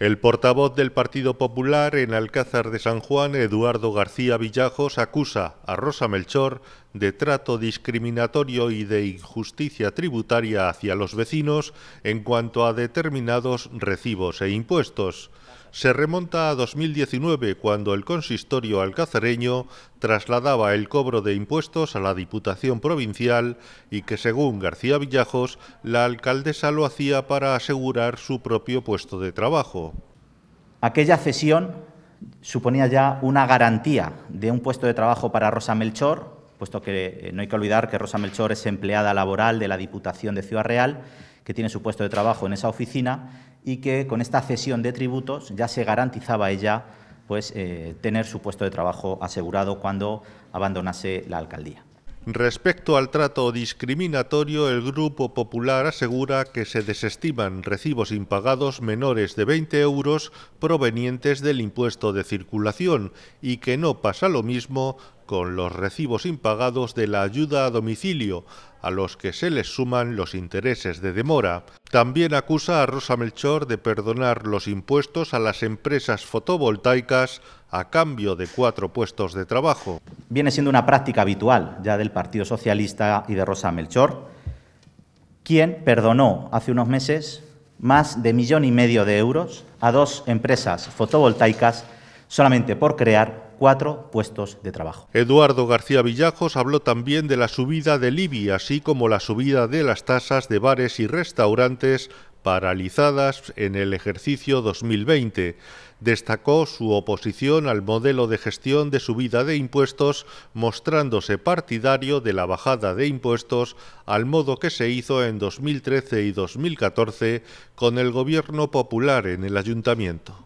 El portavoz del Partido Popular en Alcázar de San Juan, Eduardo García Villajos, acusa a Rosa Melchor de trato discriminatorio y de injusticia tributaria hacia los vecinos en cuanto a determinados recibos e impuestos se remonta a 2019, cuando el consistorio alcacereño trasladaba el cobro de impuestos a la Diputación Provincial y que, según García Villajos, la alcaldesa lo hacía para asegurar su propio puesto de trabajo. Aquella cesión suponía ya una garantía de un puesto de trabajo para Rosa Melchor, puesto que eh, no hay que olvidar que Rosa Melchor es empleada laboral de la Diputación de Ciudad Real que tiene su puesto de trabajo en esa oficina y que con esta cesión de tributos ya se garantizaba ella pues, eh, tener su puesto de trabajo asegurado cuando abandonase la alcaldía. Respecto al trato discriminatorio, el Grupo Popular asegura que se desestiman recibos impagados menores de 20 euros provenientes del impuesto de circulación y que no pasa lo mismo con los recibos impagados de la ayuda a domicilio, a los que se les suman los intereses de demora. También acusa a Rosa Melchor de perdonar los impuestos a las empresas fotovoltaicas a cambio de cuatro puestos de trabajo. Viene siendo una práctica habitual ya del Partido Socialista y de Rosa Melchor, quien perdonó hace unos meses más de millón y medio de euros a dos empresas fotovoltaicas solamente por crear puestos de trabajo. Eduardo García Villajos habló también de la subida de IBI, así como la subida de las tasas de bares y restaurantes paralizadas en el ejercicio 2020. Destacó su oposición al modelo de gestión de subida de impuestos, mostrándose partidario de la bajada de impuestos al modo que se hizo en 2013 y 2014 con el Gobierno Popular en el Ayuntamiento.